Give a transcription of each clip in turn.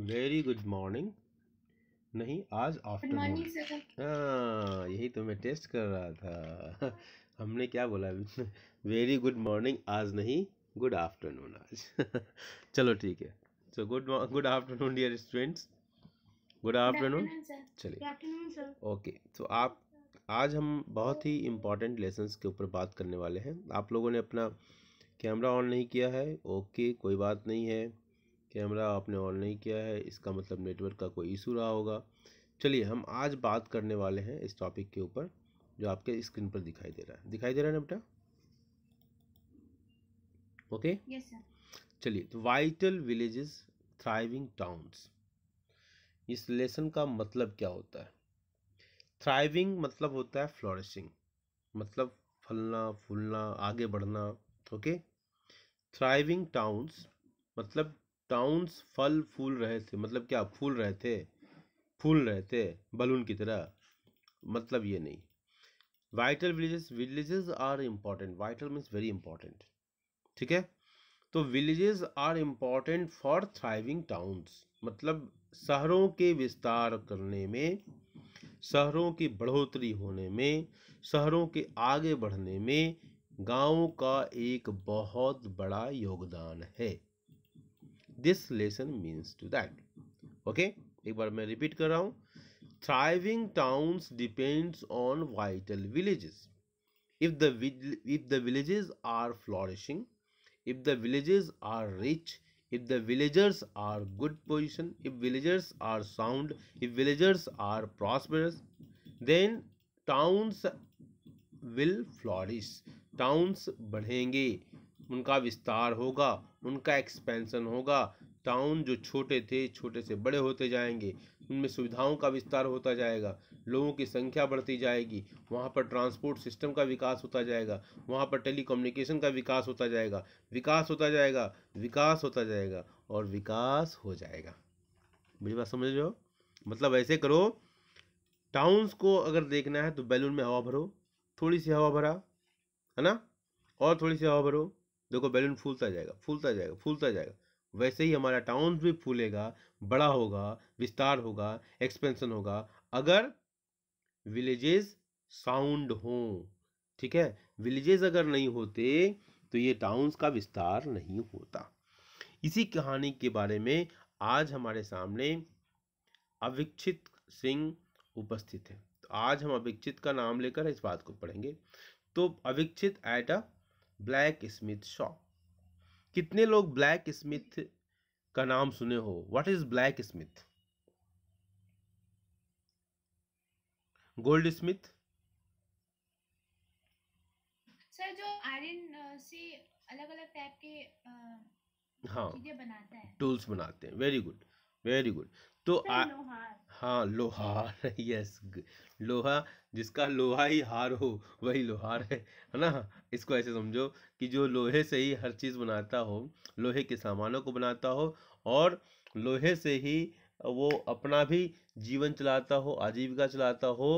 Very good morning नहीं आज afternoon हाँ यही तो मैं टेस्ट कर रहा था हमने क्या बोला वेरी गुड मॉर्निंग आज नहीं गुड आफ्टरनून आज चलो ठीक है so good good afternoon dear students good afternoon चलिए ओके तो आप आज हम बहुत ही इम्पॉर्टेंट लेसन के ऊपर बात करने वाले हैं आप लोगों ने अपना कैमरा ऑन नहीं किया है ओके कोई बात नहीं है कैमरा आपने ऑन नहीं किया है इसका मतलब नेटवर्क का कोई इशू रहा होगा चलिए हम आज बात करने वाले हैं इस टॉपिक के ऊपर जो आपके स्क्रीन पर दिखाई दे रहा है दिखाई दे रहा है ना बेटा ओके चलिए तो वाइटल विलेजेस थ्राइविंग टाउन्स इस लेसन का मतलब क्या होता है थ्राइविंग मतलब होता है फ्लोरिशिंग मतलब फलना फूलना आगे बढ़ना ओके थ्राइविंग टाउन्स मतलब टाउन्स फल फूल रहे थे मतलब क्या फूल रहे थे फूल रहे थे बलून की तरह मतलब ये नहीं vital villages villages are important vital means very important ठीक है तो villages are important for thriving towns मतलब शहरों के विस्तार करने में शहरों की बढ़ोतरी होने में शहरों के आगे बढ़ने में गाँव का एक बहुत बड़ा योगदान है this lesson means to that okay एक बार मैं रिपीट कर रहा हूँ thriving towns depends on vital villages if the if the villages are flourishing if the villages are rich if the villagers are good position if villagers are sound if villagers are prosperous then towns will flourish towns बढ़ेंगे उनका विस्तार होगा उनका expansion होगा town जो छोटे थे छोटे से बड़े होते जाएंगे उनमें सुविधाओं का विस्तार होता जाएगा लोगों की संख्या बढ़ती जाएगी वहाँ पर ट्रांसपोर्ट सिस्टम का विकास होता जाएगा वहाँ पर टेलीकम्युनिकेशन का विकास होता जाएगा विकास होता जाएगा विकास होता जाएगा और विकास हो जाएगा मेरी बात समझ रहे हो मतलब ऐसे करो टाउन्स को अगर देखना है तो बैलून में हवा भरो थोड़ी सी हवा भरा है ना और थोड़ी सी हवा भरो देखो बैलून फूलता जाएगा फूलता जाएगा फूलता जाएगा वैसे ही हमारा टाउन भी फूलेगा बड़ा होगा विस्तार होगा एक्सपेंशन होगा अगर विलेजेस साउंड हो ठीक है विलेजेस अगर नहीं होते तो ये टाउन्स का विस्तार नहीं होता इसी कहानी के बारे में आज हमारे सामने अविक्षित सिंह उपस्थित है तो आज हम अविक्षित का नाम लेकर इस बात को पढ़ेंगे तो Avikshit at a blacksmith shop कितने लोग ब्लैक स्मिथ का नाम सुने हो what is blacksmith goldsmith sir जो आयरन से अलग अलग टाइप के आ, हाँ बनाता है टूल्स बनाते हैं वेरी गुड वेरी गुड तो आ, हाँ लोहार यस लोहा जिसका लोहा ही हार हो वही लोहार है है ना इसको ऐसे समझो कि जो लोहे से ही हर चीज़ बनाता हो लोहे के सामानों को बनाता हो और लोहे से ही वो अपना भी जीवन चलाता हो आजीविका चलाता हो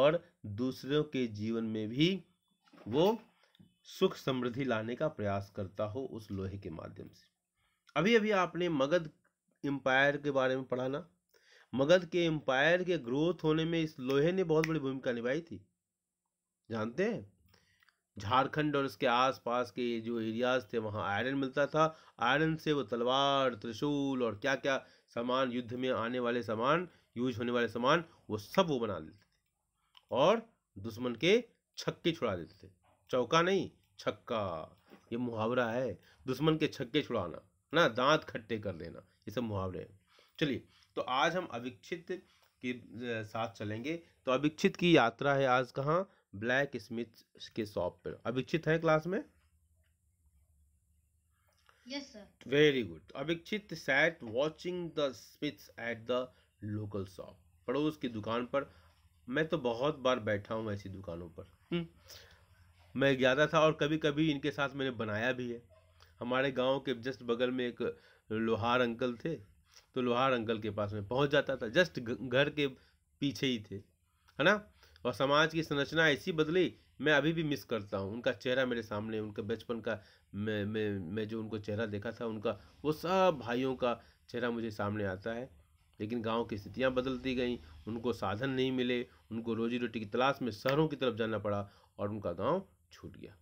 और दूसरों के जीवन में भी वो सुख समृद्धि लाने का प्रयास करता हो उस लोहे के माध्यम से अभी अभी आपने मगध एम्पायर के बारे में पढ़ाना मगध के एम्पायर के ग्रोथ होने में इस लोहे ने बहुत बड़ी भूमिका निभाई थी जानते हैं झारखंड और इसके आसपास के जो एरियाज थे वहाँ आयरन मिलता था आयरन से वो तलवार त्रिशूल और क्या क्या सामान युद्ध में आने वाले सामान यूज होने वाले सामान वो सब वो बना देते थे और दुश्मन के छक्के छुड़ा देते थे चौका नहीं छक्का ये मुहावरा है दुश्मन के छक्के छुड़ाना ना दांत खट्टे कर देना ये सब मुहावरे हैं चलिए तो आज हम अविक्षित के साथ चलेंगे तो अविक्षित की यात्रा है आज कहाँ ब्लैक स्मिथ के शॉप पर अविक्षित है क्लास में yes sir very good अविक्षित sat watching the smiths at the local shop पड़ोस की दुकान पर मैं तो बहुत बार बैठा हूँ ऐसी दुकानों पर हम्म। मैं जाता था और कभी कभी इनके साथ मैंने बनाया भी है हमारे गांव के जस्ट बगल में एक लोहार अंकल थे तो लोहार अंकल के पास में पहुंच जाता था जस्ट घर के पीछे ही थे है ना और समाज की संरचना ऐसी बदली मैं अभी भी मिस करता हूँ उनका चेहरा मेरे सामने उनका बचपन का मैं मैं मैं जो उनको चेहरा देखा था उनका वो सब भाइयों का चेहरा मुझे सामने आता है लेकिन गांव की स्थितियां बदलती गईं उनको साधन नहीं मिले उनको रोजी रोटी की तलाश में शहरों की तरफ जाना पड़ा और उनका गाँव छूट गया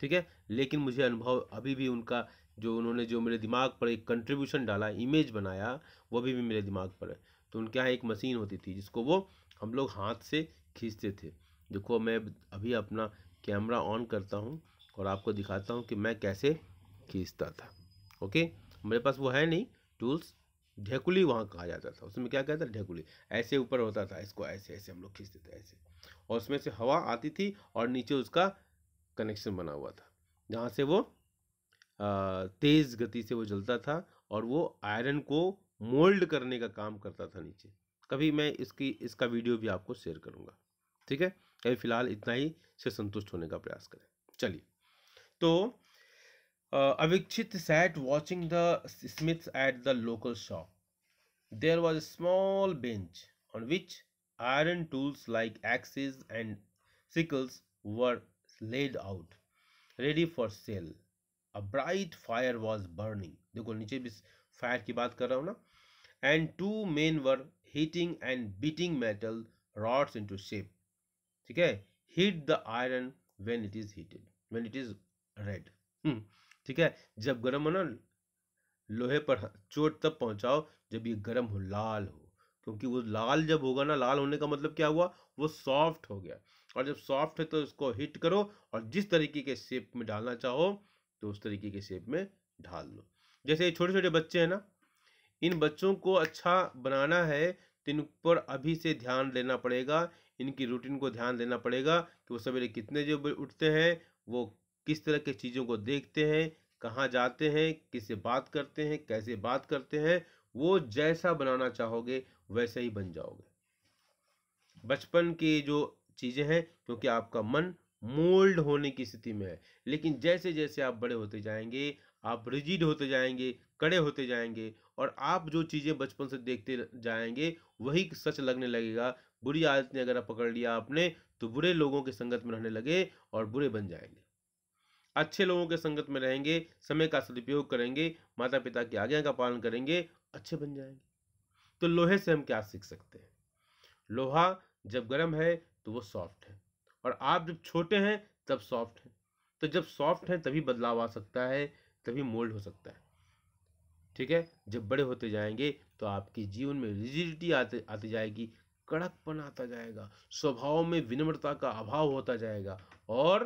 ठीक है लेकिन मुझे अनुभव अभी भी उनका जो उन्होंने जो मेरे दिमाग पर एक कंट्रीब्यूशन डाला इमेज बनाया वो भी, भी मेरे दिमाग पर है तो उनके यहाँ एक मशीन होती थी जिसको वो हम लोग हाथ से खींचते थे देखो मैं अभी अपना कैमरा ऑन करता हूँ और आपको दिखाता हूँ कि मैं कैसे खींचता था ओके मेरे पास वो है नहीं टूल्स ढेकुली वहाँ कहा जाता था उसमें क्या कहता था ढेकुली ऐसे ऊपर होता था इसको ऐसे ऐसे हम लोग खींचते थे ऐसे और उसमें से हवा आती थी और नीचे उसका कनेक्शन बना हुआ था जहाँ से वो तेज़ गति से वो जलता था और वो आयरन को मोल्ड करने का काम करता था नीचे कभी मैं इसकी इसका वीडियो भी आपको शेयर करूँगा ठीक है अभी फ़िलहाल इतना ही से संतुष्ट होने का प्रयास करें चलिए तो Avikshit sat watching the smiths at the local shop there was a small bench on which iron tools like axes and sickles were laid out ready for sale a bright fire was burning देखो नीचे भी fire की बात कर रहा हूँ ना and two men were heating and beating metal rods into shape ठीक है heat the iron when it is heated when it is red ठीक है जब गर्म हो ना लोहे पर चोट तब पहुंचाओ जब ये गर्म हो लाल हो क्योंकि वो लाल जब होगा ना लाल होने का मतलब क्या हुआ वो सॉफ्ट हो गया और जब सॉफ्ट है तो इसको हिट करो और जिस तरीके के शेप में डालना चाहो तो उस तरीके के शेप में ढाल लो जैसे छोटे छोटे बच्चे हैं ना इन बच्चों को अच्छा बनाना है तो इन पर अभी से ध्यान देना पड़ेगा इनकी रूटीन को ध्यान देना पड़ेगा कि वो सवेरे कितने जो उठते हैं वो किस तरह की चीज़ों को देखते हैं कहाँ जाते हैं किससे बात करते हैं कैसे बात करते हैं वो जैसा बनाना चाहोगे वैसे ही बन जाओगे बचपन की जो चीज़ें हैं क्योंकि आपका मन मोल्ड होने की स्थिति में है लेकिन जैसे जैसे आप बड़े होते जाएंगे आप रिजिड होते जाएंगे कड़े होते जाएंगे और आप जो चीज़ें बचपन से देखते जाएंगे वही सच लगने लगेगा बुरी आदतें अगर आप पकड़ लिया आपने तो बुरे लोगों के संगत में रहने लगे और बुरे बन जाएंगे अच्छे लोगों के संगत में रहेंगे समय का सदुपयोग करेंगे माता पिता की आज्ञा का पालन करेंगे अच्छे बन जाएंगे तो लोहे से हम क्या सीख सकते हैं लोहा जब गर्म है तो वो सॉफ्ट है और आप जब छोटे हैं तब सॉफ्ट हैं तो जब सॉफ्ट हैं तभी बदलाव आ सकता है तभी मोल्ड हो सकता है ठीक है जब बड़े होते जाएंगे तो आपके जीवन में रिजिडिटी आते आती जाएगी कड़कपन आता जाएगा स्वभाव में विनम्रता का अभाव होता जाएगा और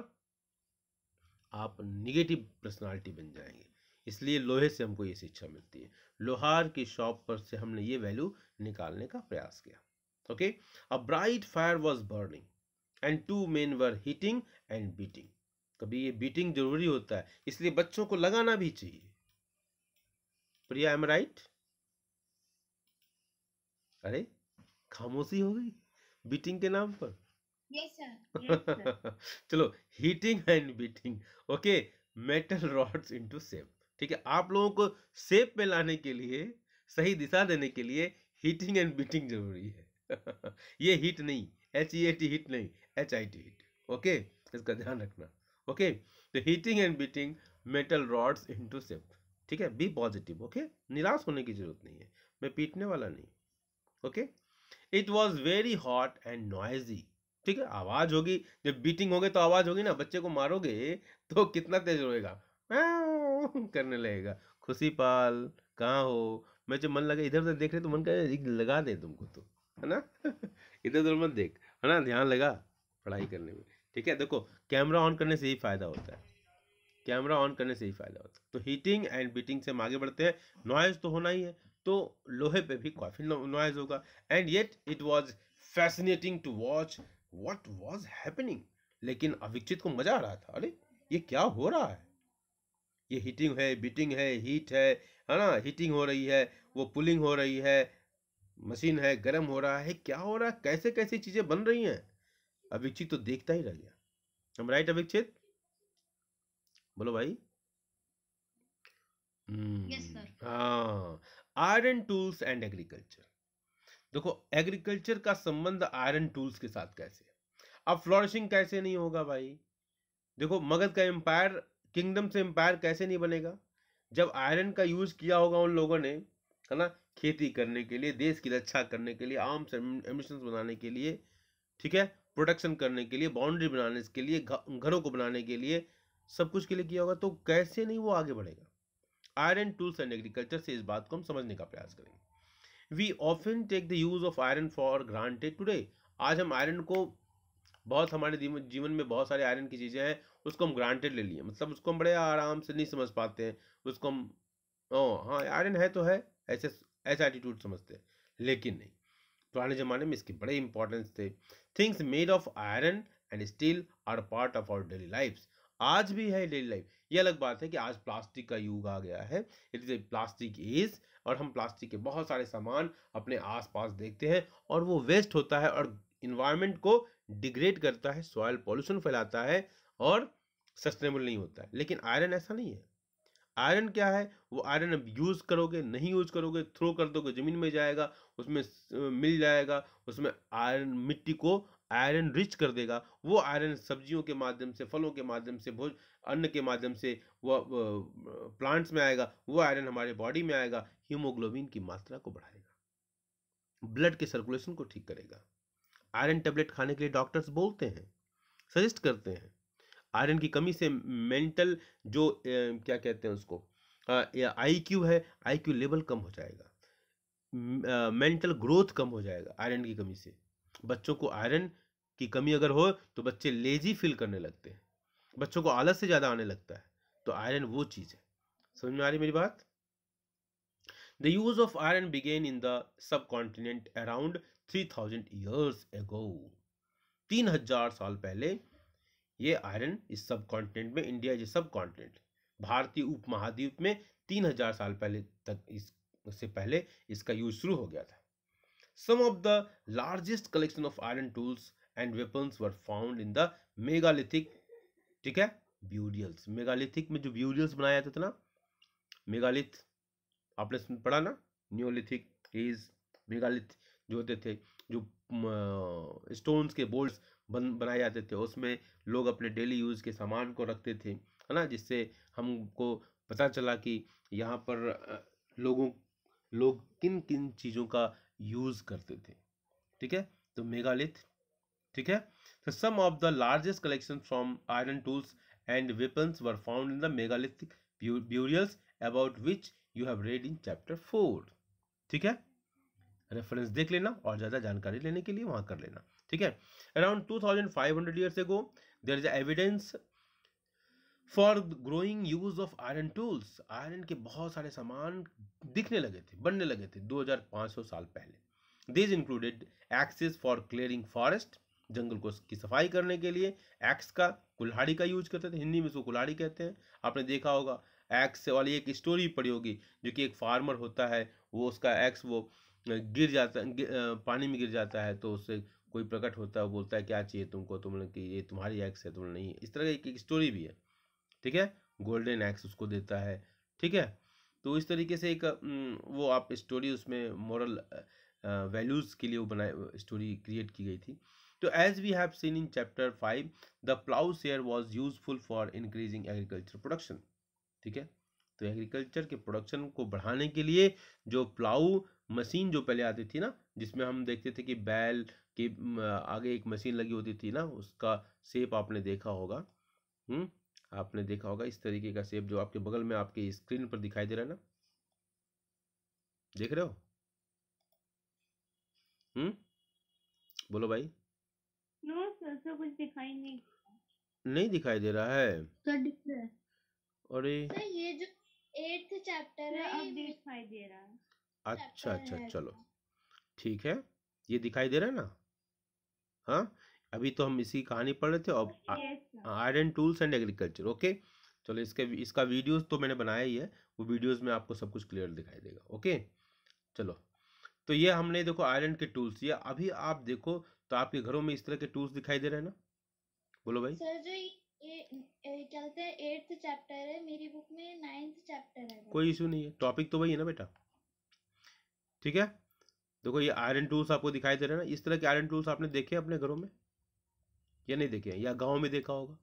आप निगेटिव पर्सनालिटी बन जाएंगे इसलिए लोहे से हमको ये शिक्षा मिलती है लोहार की शॉप पर से हमने ये वैल्यू निकालने का प्रयास किया okay a bright fire was burning and two men were hitting and beating कभी ये बीटिंग जरूरी होता है इसलिए बच्चों को लगाना भी चाहिए प्रिया एम राइट अरे खामोशी हो गई बीटिंग के नाम पर yes, Yes, चलो heating and beating okay metal rods into shape ठीक है आप लोगों को सेप में लाने के लिए सही दिशा देने के लिए हीटिंग एंड बीटिंग जरूरी है ये हीट नहीं H E A T heat नहीं H I T hit okay इसका ध्यान रखना ओके तो heating and beating metal rods into shape ठीक है बी पॉजिटिव ओके निराश होने की जरूरत नहीं है मैं पीटने वाला नहीं okay it was very hot and noisy ठीक है आवाज होगी जब बीटिंग होगी तो आवाज होगी ना बच्चे को मारोगे तो कितना तेज रोएगा करने लगेगा खुशी पाल कहाँ हो मैं जब मन लगे इधर उधर देख रहे तो मन कर लगा दे तुमको तो है ना इधर उधर मत देख है ना ध्यान लगा पढ़ाई करने में ठीक है देखो कैमरा ऑन करने से ही फ़ायदा होता है कैमरा ऑन करने से ही फ़ायदा होता है तो हीटिंग एंड बीटिंग से हम आगे बढ़ते हैं नॉइज़ तो होना ही है तो लोहे पे भी काफ़ी नॉइज़ होगा and yet it was fascinating to watch what was happening लेकिन अविक्चित को मज़ा आ रहा था अरे ये क्या हो रहा है ये हीटिंग है बीटिंग है हीट है है ना हीटिंग हो रही है वो पुलिंग हो रही है मशीन है गर्म हो रहा है क्या हो रहा है कैसे कैसे चीज़ें बन रही हैं अभिक्षित तो देखता ही रह गया हम राइट अभिक्षित बोलो भाई हम्म, हाँ आयरन टूल्स एंड एग्रीकल्चर देखो एग्रीकल्चर का संबंध आयरन टूल्स के साथ कैसे अब फ्लोरिशिंग कैसे नहीं होगा भाई देखो मगध का एम्पायर किंगडम से एम्पायर कैसे नहीं बनेगा जब आयरन का यूज किया होगा उन लोगों ने है ना खेती करने के लिए देश की रक्षा करने के लिए आर्म्स एमिशन बनाने के लिए ठीक है प्रोटेक्शन करने के लिए बाउंड्री बनाने के लिए घरों को बनाने के लिए सब कुछ के लिए किया होगा तो कैसे नहीं वो आगे बढ़ेगा आयरन टूल्स एंड एग्रीकल्चर से इस बात को हम समझने का प्रयास करेंगे we often take the use of iron for granted today आज हम आयरन को बहुत हमारे जीवन में बहुत सारे आयरन की चीज़ें हैं उसको हम ग्रांटेड ले लिए मतलब उसको हम बड़े आराम से नहीं समझ पाते हैं उसको हम ओ हाँ आयरन है तो है ऐसे ऐसा एटीट्यूड समझते हैं लेकिन नहीं पुराने ज़माने में इसके बड़े इंपॉर्टेंस थे things made of iron and steel are part of our daily life आज भी है डेली लाइफ ये अलग बात है कि आज प्लास्टिक का युग आ गया है it is a plastic age और हम प्लास्टिक के बहुत सारे सामान अपने आसपास देखते हैं और वो वेस्ट होता है और इन्वायरमेंट को डिग्रेड करता है सॉयल पॉल्यूशन फैलाता है और सस्टेनेबल नहीं होता है लेकिन आयरन ऐसा नहीं है आयरन क्या है वो आयरन अब यूज़ करोगे नहीं यूज़ करोगे थ्रो कर दोगे ज़मीन में जाएगा उसमें मिल जाएगा उसमें आयरन मिट्टी को आयरन रिच कर देगा वो आयरन सब्जियों के माध्यम से फलों के माध्यम से भोज अन्न के माध्यम से वह प्लांट्स में आएगा वो आयरन हमारे बॉडी में आएगा हीमोग्लोबिन की मात्रा को बढ़ाएगा ब्लड के सर्कुलेशन को ठीक करेगा आयरन टेबलेट खाने के लिए डॉक्टर्स बोलते हैं सजेस्ट करते हैं आयरन की कमी से मेंटल जो क्या कहते हैं उसको आई क्यू है आई क्यू लेवल कम हो जाएगा मेंटल ग्रोथ कम हो जाएगा आयरन की कमी से बच्चों को आयरन की कमी अगर हो तो बच्चे लेजी फील करने लगते हैं बच्चों को आलस से ज़्यादा आने लगता है तो आयरन वो चीज़ है समझ में आ रही मेरी बात the use of iron began in the subcontinent around three thousand years ago तीन हजार साल पहले ये आयरन इस सब कॉन्टिनेंट में इंडिया इज सब कॉन्टिनेंट भारतीय उपमहाद्वीप में तीन हजार साल पहले तक इससे पहले इसका यूज शुरू हो गया था some of the largest collection of iron tools and weapons were found in the megalithic ठीक है ब्यूरियल्स मेगालिथिक में जो ब्यूरियल्स बनाया जाता था ना मेगालिथ आपने पढ़ा ना न्योलिथिक इज मेगालिथ जो होते थे जो स्टोन्स के बोल्ट बन बनाए जाते थे उसमें लोग अपने डेली यूज़ के सामान को रखते थे है ना जिससे हमको पता चला कि यहाँ पर लोगों लोग किन किन चीज़ों का यूज़ करते थे ठीक है तो मेगालिथ ठीक है तो some of the largest collection from iron tools and weapons were found in the megalithic burials about which you have read in chapter four ठीक है रेफरेंस देख लेना और ज़्यादा जानकारी लेने के लिए वहाँ कर लेना ठीक है around two thousand five hundred years ago there is evidence for growing use of iron tools iron के बहुत सारे सामान दिखने लगे थे बनने लगे थे 2500 साल पहले this included axes for clearing forest जंगल को की सफाई करने के लिए एक्स का कुल्हाड़ी का यूज करते थे हिंदी में उसको कुल्हाड़ी कहते हैं आपने देखा होगा एक्स वाली एक स्टोरी पड़ी होगी जो कि एक फार्मर होता है वो उसका एक्स वो गिर जाता पानी में गिर जाता है तो उससे कोई प्रकट होता है बोलता है क्या चाहिए तुमको तुम लोग की ये तुम्हारी एक्स है तुम नहीं है इस तरह की एक स्टोरी भी है ठीक है गोल्डन एक्स उसको देता है ठीक है तो इस तरीके से एक वो आप स्टोरी उसमें मॉरल वैल्यूज़ के लिए वो बनाए स्टोरी क्रिएट की गई थी तो as we have seen in chapter five the ploughshare was useful for increasing agriculture production ठीक है तो एग्रीकल्चर के प्रोडक्शन को बढ़ाने के लिए जो प्लाउ मशीन जो पहले आती थी ना जिसमें हम देखते थे कि बैल कि आगे एक मशीन लगी होती थी ना उसका सेप आपने देखा होगा हम्म आपने देखा होगा इस तरीके का सेप जो आपके बगल में आपके स्क्रीन पर दिखाई दे रहा है ना देख रहे हो हम्म बोलो भाई नो सर सर कुछ दिखाई नहीं नहीं दिखाई दे रहा है तो अरे ये जो एट्थ चैप्टर है अब दिखाई दे रहा है अच्छा अच्छा चलो ठीक है ये दिखाई दे रहा है ना हाँ अभी तो हम इसी कहानी पढ़ रहे थे और iron tools and agriculture okay चलो इसके इसका वीडियोस तो मैंने बनाया ही है वो वीडियोस में आपको सब कुछ क्लियर दिखाई देगा ओके चलो तो ये हमने देखो आयरन के टूल्स ये अभी आप देखो तो आपके घरों में इस तरह के टूल्स दिखाई दे रहे हैं ना बोलो भाई सर जो ये चैप्टर है मेरी बुक में चैप्टर है कोई इशू नहीं है टॉपिक तो वही है ना बेटा ठीक है देखो ये आयरन टूल्स आपको दिखाई दे रहे हैं ना इस तरह के आयरन टूल्स आपने देखे अपने घरों में या नहीं देखे या गाँव में देखा होगा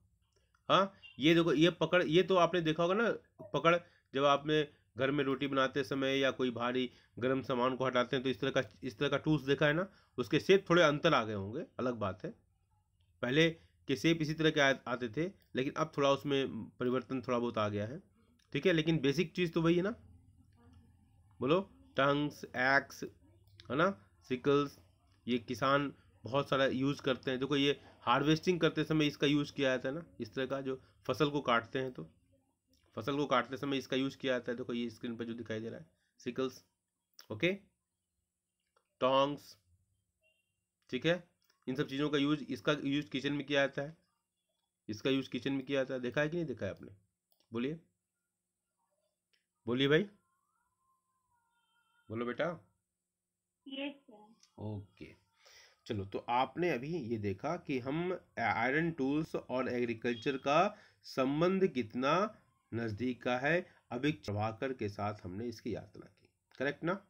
हाँ ये देखो ये पकड़ ये तो आपने देखा होगा ना पकड़ जब आपने घर में रोटी बनाते समय या कोई भारी गर्म सामान को हटाते हैं तो इस तरह का इस तरह का टूल्स देखा है ना उसके सेप थोड़े अंतर आ गए होंगे अलग बात है पहले के सेप इसी तरह के आते थे लेकिन अब थोड़ा उसमें परिवर्तन थोड़ा बहुत आ गया है ठीक है लेकिन बेसिक चीज़ तो वही है ना बोलो टंग्स एक्स है ना सिकल्स ये किसान बहुत सारा यूज़ करते हैं देखो ये हार्वेस्टिंग करते समय इसका यूज़ किया जाता है ना इस तरह का जो फसल को काटते हैं तो फसल को काटते समय इसका यूज़ किया जाता है देखो ये स्क्रीन पर जो दिखाई दे रहा है सिकल्स ओके टोंग्स ठीक है इन सब चीज़ों का यूज इसका यूज किचन में किया जाता है इसका यूज किचन में किया जाता है देखा है कि नहीं देखा है आपने बोलिए बोलिए भाई बोलो बेटा ओके चलो तो आपने अभी ये देखा कि हम आयरन टूल्स और एग्रीकल्चर का संबंध कितना नज़दीक का है अभी प्रभाकर के साथ हमने इसकी यात्रा की करेक्ट ना